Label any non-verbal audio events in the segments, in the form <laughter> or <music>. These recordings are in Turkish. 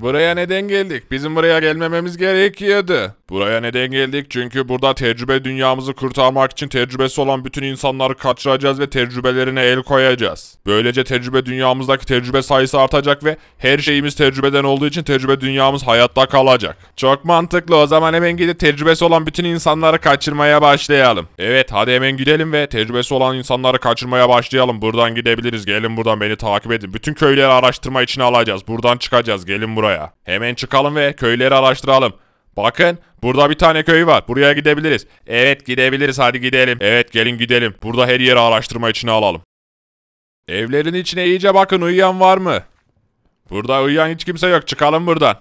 Buraya neden geldik? Bizim buraya gelmememiz gerekiyordu. Buraya neden geldik? Çünkü burada tecrübe dünyamızı kurtarmak için tecrübesi olan bütün insanları kaçıracağız ve tecrübelerine el koyacağız. Böylece tecrübe dünyamızdaki tecrübe sayısı artacak ve her şeyimiz tecrübeden olduğu için tecrübe dünyamız hayatta kalacak. Çok mantıklı o zaman hemen gidip tecrübesi olan bütün insanları kaçırmaya başlayalım. Evet hadi hemen gidelim ve tecrübesi olan insanları kaçırmaya başlayalım. Buradan gidebiliriz. Gelin buradan beni takip edin. Bütün köyleri araştırma için alacağız. Buradan çıkacağız. Gelin buraya buraya. Hemen çıkalım ve köyleri araştıralım. Bakın burada bir tane köy var. Buraya gidebiliriz. Evet gidebiliriz hadi gidelim. Evet gelin gidelim. Burada her yeri araştırma içine alalım. Evlerin içine iyice bakın uyuyan var mı? Burada uyuyan hiç kimse yok çıkalım buradan.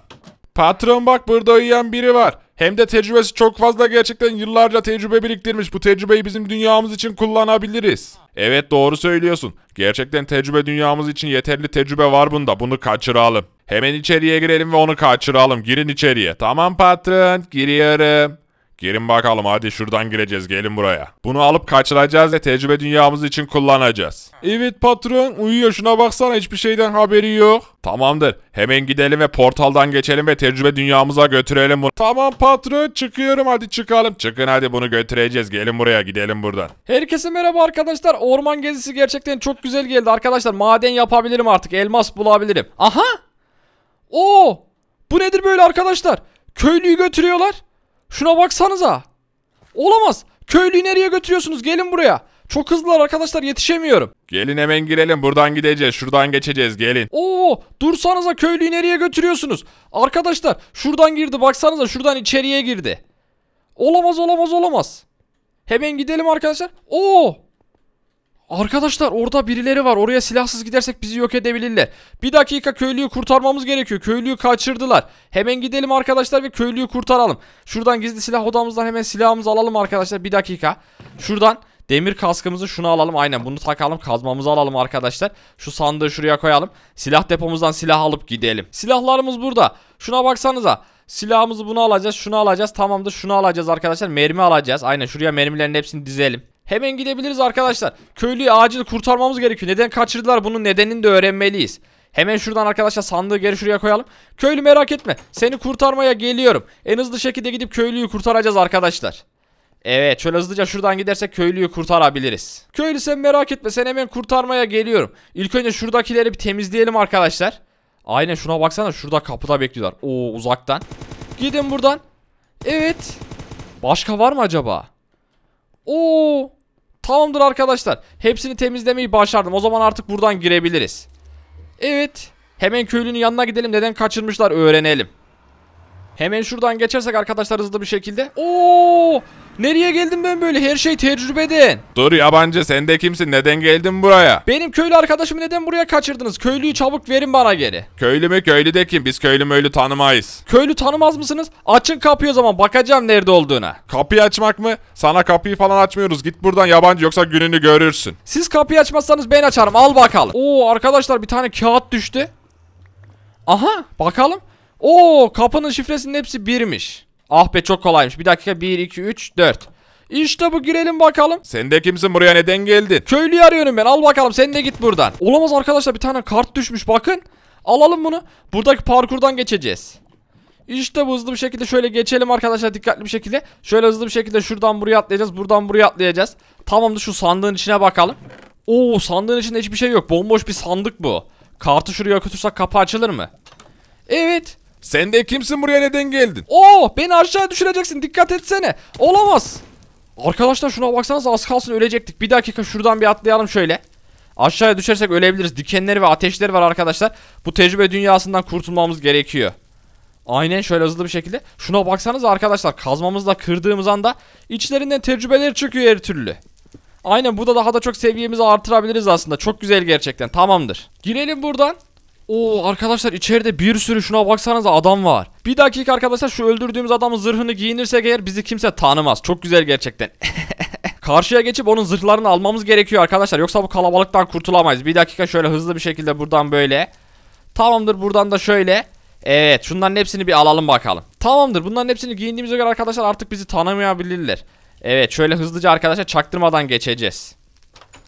Patron bak burada uyuyan biri var. Hem de tecrübesi çok fazla gerçekten yıllarca tecrübe biriktirmiş. Bu tecrübeyi bizim dünyamız için kullanabiliriz. Evet doğru söylüyorsun. Gerçekten tecrübe dünyamız için yeterli tecrübe var bunda. Bunu kaçıralım. Hemen içeriye girelim ve onu kaçıralım. Girin içeriye. Tamam patron, giriyorum. Girin bakalım hadi şuradan gireceğiz gelin buraya. Bunu alıp kaçıracağız ve tecrübe dünyamız için kullanacağız. Evet patron uyuyor şuna baksana hiçbir şeyden haberi yok. Tamamdır hemen gidelim ve portaldan geçelim ve tecrübe dünyamıza götürelim bunu. Tamam patron çıkıyorum hadi çıkalım. Çıkın hadi bunu götüreceğiz gelin buraya gidelim buradan. Herkese merhaba arkadaşlar orman gezisi gerçekten çok güzel geldi arkadaşlar. Maden yapabilirim artık elmas bulabilirim. Aha. o Bu nedir böyle arkadaşlar? Köylüyü götürüyorlar. Şuna baksanıza. Olamaz. Köylüyü nereye götürüyorsunuz? Gelin buraya. Çok hızlılar arkadaşlar yetişemiyorum. Gelin hemen girelim buradan gideceğiz şuradan geçeceğiz gelin. Oo dursanıza köylüyü nereye götürüyorsunuz? Arkadaşlar şuradan girdi baksanıza şuradan içeriye girdi. Olamaz olamaz olamaz. Hemen gidelim arkadaşlar. Oo Arkadaşlar orada birileri var. Oraya silahsız gidersek bizi yok edebilirler. Bir dakika köylüyü kurtarmamız gerekiyor. Köylüyü kaçırdılar. Hemen gidelim arkadaşlar ve köylüyü kurtaralım. Şuradan gizli silah odamızdan hemen silahımızı alalım arkadaşlar. Bir dakika. Şuradan demir kaskımızı şunu alalım. Aynen bunu takalım. Kazmamızı alalım arkadaşlar. Şu sandığı şuraya koyalım. Silah depomuzdan silah alıp gidelim. Silahlarımız burada. Şuna baksanıza. Silahımızı bunu alacağız. Şunu alacağız. Tamamdır. Şunu alacağız arkadaşlar. Mermi alacağız. Aynen şuraya mermilerin hepsini dizelim. Hemen gidebiliriz arkadaşlar. Köylüyü acil kurtarmamız gerekiyor. Neden kaçırdılar bunun nedenini de öğrenmeliyiz. Hemen şuradan arkadaşlar sandığı geri şuraya koyalım. Köylü merak etme. Seni kurtarmaya geliyorum. En hızlı şekilde gidip köylüyü kurtaracağız arkadaşlar. Evet şöyle hızlıca şuradan gidersek köylüyü kurtarabiliriz. Köylü sen merak etme sen hemen kurtarmaya geliyorum. İlk önce şuradakileri bir temizleyelim arkadaşlar. Aynen şuna baksana şurada kapıda bekliyorlar. Oo uzaktan. Gidin buradan. Evet. Başka var mı acaba? Oo. Tamamdır arkadaşlar. Hepsini temizlemeyi başardım. O zaman artık buradan girebiliriz. Evet. Hemen köylünün yanına gidelim. Neden kaçırmışlar öğrenelim. Hemen şuradan geçersek arkadaşlar hızlı bir şekilde. Oo! Nereye geldim ben böyle? Her şey tecrübeden. Dur yabancı sen de kimsin? Neden geldin buraya? Benim köylü arkadaşımı neden buraya kaçırdınız? Köylüyü çabuk verin bana geri. Köylü mü köylü de kim? Biz köylü möylü tanımayız. Köylü tanımaz mısınız? Açın kapıyı o zaman bakacağım nerede olduğuna. Kapıyı açmak mı? Sana kapıyı falan açmıyoruz. Git buradan yabancı yoksa gününü görürsün. Siz kapıyı açmazsanız ben açarım al bakalım. Oo arkadaşlar bir tane kağıt düştü. Aha bakalım. Oo kapının şifresinin hepsi birmiş. Ah be çok kolaymış. Bir dakika 1, 2, 3, 4. İşte bu girelim bakalım. Sen de kimsin buraya neden geldin? Köylüyü arıyorum ben al bakalım sen de git buradan. Olamaz arkadaşlar bir tane kart düşmüş bakın. Alalım bunu. Buradaki parkurdan geçeceğiz. İşte bu hızlı bir şekilde şöyle geçelim arkadaşlar dikkatli bir şekilde. Şöyle hızlı bir şekilde şuradan buraya atlayacağız. Buradan buraya atlayacağız. Tamamdır şu sandığın içine bakalım. Oo sandığın içinde hiçbir şey yok. Bomboş bir sandık bu. Kartı şuraya götürsek kapı açılır mı? Evet. Sen de kimsin buraya neden geldin? Oo oh, beni aşağıya düşüreceksin dikkat etsene. Olamaz. Arkadaşlar şuna baksanız az kalsın ölecektik. Bir dakika şuradan bir atlayalım şöyle. Aşağıya düşersek ölebiliriz. Dikenleri ve ateşleri var arkadaşlar. Bu tecrübe dünyasından kurtulmamız gerekiyor. Aynen şöyle hızlı bir şekilde. Şuna baksanız arkadaşlar kazmamızla kırdığımız anda içlerinden tecrübeler çıkıyor her türlü. Aynen burada daha da çok seviyemizi artırabiliriz aslında. Çok güzel gerçekten tamamdır. Girelim buradan. Oo arkadaşlar içeride bir sürü şuna baksanıza adam var. Bir dakika arkadaşlar şu öldürdüğümüz adamın zırhını giyinirsek eğer bizi kimse tanımaz. Çok güzel gerçekten. <laughs> Karşıya geçip onun zırhlarını almamız gerekiyor arkadaşlar. Yoksa bu kalabalıktan kurtulamayız. Bir dakika şöyle hızlı bir şekilde buradan böyle. Tamamdır buradan da şöyle. Evet şunların hepsini bir alalım bakalım. Tamamdır bunların hepsini giyindiğimize göre arkadaşlar artık bizi tanımayabilirler. Evet şöyle hızlıca arkadaşlar çaktırmadan geçeceğiz.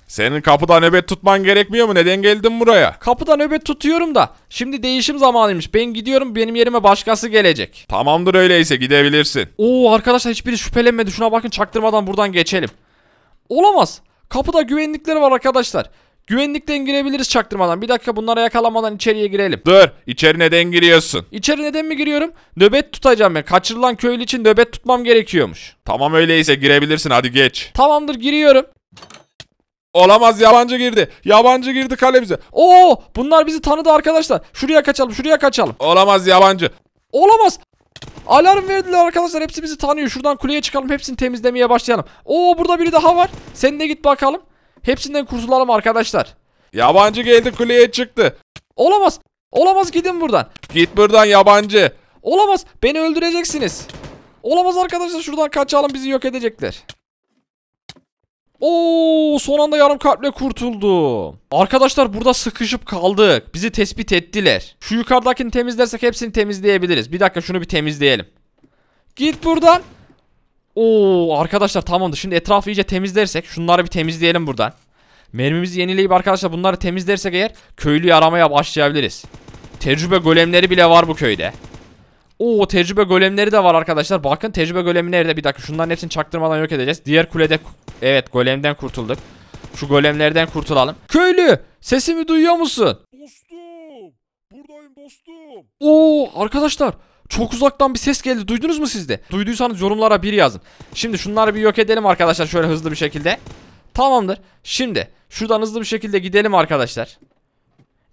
Senin kapıda nöbet tutman gerekmiyor mu? Neden geldin buraya? Kapıda nöbet tutuyorum da. Şimdi değişim zamanıymış. Ben gidiyorum benim yerime başkası gelecek. Tamamdır öyleyse gidebilirsin. Oo arkadaşlar hiçbiri şüphelenmedi. Şuna bakın çaktırmadan buradan geçelim. Olamaz. Kapıda güvenlikleri var arkadaşlar. Güvenlikten girebiliriz çaktırmadan. Bir dakika bunlara yakalanmadan içeriye girelim. Dur içeri neden giriyorsun? İçeri neden mi giriyorum? Nöbet tutacağım ben. Kaçırılan köylü için nöbet tutmam gerekiyormuş. Tamam öyleyse girebilirsin hadi geç. Tamamdır giriyorum. Olamaz yabancı girdi. Yabancı girdi kalemize. Oo bunlar bizi tanıdı arkadaşlar. Şuraya kaçalım şuraya kaçalım. Olamaz yabancı. Olamaz. Alarm verdiler arkadaşlar hepsi bizi tanıyor. Şuradan kuleye çıkalım hepsini temizlemeye başlayalım. Oo burada biri daha var. Sen de git bakalım. Hepsinden kurtulalım arkadaşlar. Yabancı geldi kuleye çıktı. Olamaz. Olamaz gidin buradan. Git buradan yabancı. Olamaz beni öldüreceksiniz. Olamaz arkadaşlar şuradan kaçalım bizi yok edecekler. Oo, son anda yarım kalple kurtuldu. Arkadaşlar burada sıkışıp kaldık. Bizi tespit ettiler. Şu yukarıdakini temizlersek hepsini temizleyebiliriz. Bir dakika şunu bir temizleyelim. Git buradan. Oo arkadaşlar tamamdır. Şimdi etrafı iyice temizlersek şunları bir temizleyelim buradan. Mermimizi yenileyip arkadaşlar bunları temizlersek eğer köylüyü aramaya başlayabiliriz. Tecrübe golemleri bile var bu köyde. Oo tecrübe golemleri de var arkadaşlar. Bakın tecrübe golemi nerede? Bir dakika şunların hepsini çaktırmadan yok edeceğiz. Diğer kulede evet golemden kurtulduk. Şu golemlerden kurtulalım. Köylü sesimi duyuyor musun? Dostum buradayım dostum. Oo arkadaşlar çok uzaktan bir ses geldi. Duydunuz mu siz de? Duyduysanız yorumlara bir yazın. Şimdi şunları bir yok edelim arkadaşlar şöyle hızlı bir şekilde. Tamamdır. Şimdi şuradan hızlı bir şekilde gidelim arkadaşlar.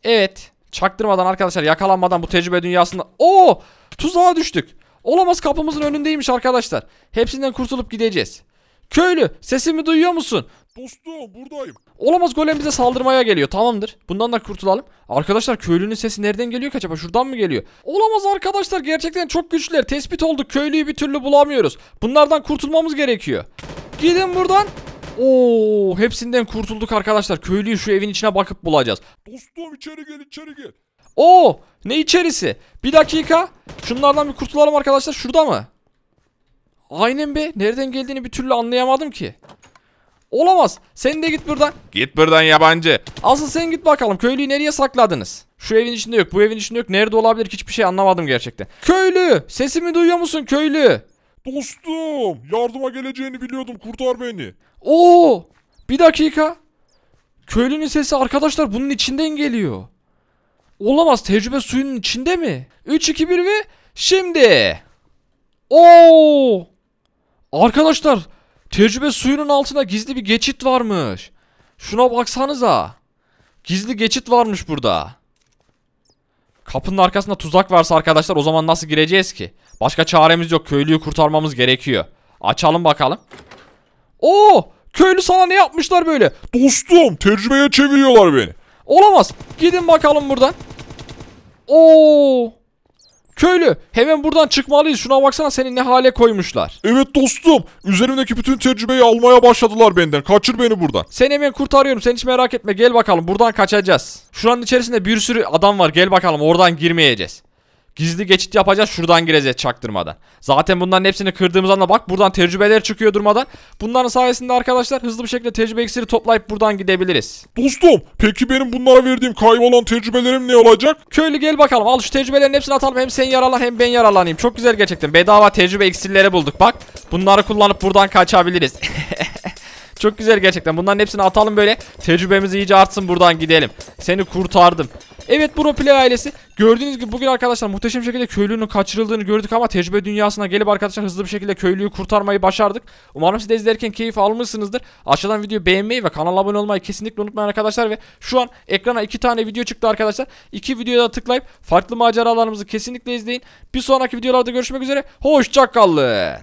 Evet. Çaktırmadan arkadaşlar yakalanmadan bu tecrübe dünyasında. Oo! Tuzağa düştük. Olamaz kapımızın önündeymiş arkadaşlar. Hepsinden kurtulup gideceğiz. Köylü sesimi duyuyor musun? Dostum buradayım. Olamaz golem bize saldırmaya geliyor tamamdır. Bundan da kurtulalım. Arkadaşlar köylünün sesi nereden geliyor ki acaba şuradan mı geliyor? Olamaz arkadaşlar gerçekten çok güçlüler. Tespit olduk köylüyü bir türlü bulamıyoruz. Bunlardan kurtulmamız gerekiyor. Gidin buradan. Oo, hepsinden kurtulduk arkadaşlar. Köylüyü şu evin içine bakıp bulacağız. Dostum içeri gel içeri gel. Oo ne içerisi? Bir dakika. Şunlardan bir kurtulalım arkadaşlar. Şurada mı? Aynen be. Nereden geldiğini bir türlü anlayamadım ki. Olamaz. Sen de git buradan. Git buradan yabancı. Asıl sen git bakalım. Köylüyü nereye sakladınız? Şu evin içinde yok. Bu evin içinde yok. Nerede olabilir hiçbir şey anlamadım gerçekten. Köylü. Sesimi duyuyor musun köylü? Dostum. Yardıma geleceğini biliyordum. Kurtar beni. Oo. Bir dakika. Köylünün sesi arkadaşlar bunun içinden geliyor. Olamaz tecrübe suyunun içinde mi? 3 2 1 ve şimdi. Oo! Arkadaşlar tecrübe suyunun altına gizli bir geçit varmış. Şuna baksanıza. Gizli geçit varmış burada. Kapının arkasında tuzak varsa arkadaşlar o zaman nasıl gireceğiz ki? Başka çaremiz yok. Köylüyü kurtarmamız gerekiyor. Açalım bakalım. Oo! Köylü sana ne yapmışlar böyle? Dostum tecrübeye çeviriyorlar beni. Olamaz. Gidin bakalım buradan. Oo! Köylü hemen buradan çıkmalıyız. Şuna baksana seni ne hale koymuşlar. Evet dostum. Üzerimdeki bütün tecrübeyi almaya başladılar benden. Kaçır beni buradan. Seni hemen kurtarıyorum. Sen hiç merak etme. Gel bakalım buradan kaçacağız. Şuranın içerisinde bir sürü adam var. Gel bakalım oradan girmeyeceğiz. Gizli geçit yapacağız şuradan gireceğiz çaktırmadan. Zaten bunların hepsini kırdığımız anda bak buradan tecrübeler çıkıyor durmadan. Bunların sayesinde arkadaşlar hızlı bir şekilde tecrübe iksiri toplayıp buradan gidebiliriz. Dostum peki benim bunlara verdiğim kaybolan tecrübelerim ne olacak? Köylü gel bakalım al şu tecrübelerin hepsini atalım hem sen yaralan hem ben yaralanayım. Çok güzel gerçekten bedava tecrübe iksirleri bulduk bak. Bunları kullanıp buradan kaçabiliriz. <laughs> Çok güzel gerçekten bunların hepsini atalım böyle tecrübemiz iyice artsın buradan gidelim. Seni kurtardım. Evet bu Play ailesi. Gördüğünüz gibi bugün arkadaşlar muhteşem şekilde köylünün kaçırıldığını gördük ama tecrübe dünyasına gelip arkadaşlar hızlı bir şekilde köylüyü kurtarmayı başardık. Umarım siz de izlerken keyif almışsınızdır. Aşağıdan videoyu beğenmeyi ve kanala abone olmayı kesinlikle unutmayın arkadaşlar ve şu an ekrana iki tane video çıktı arkadaşlar. İki videoya da tıklayıp farklı maceralarımızı kesinlikle izleyin. Bir sonraki videolarda görüşmek üzere. Hoşçakalın.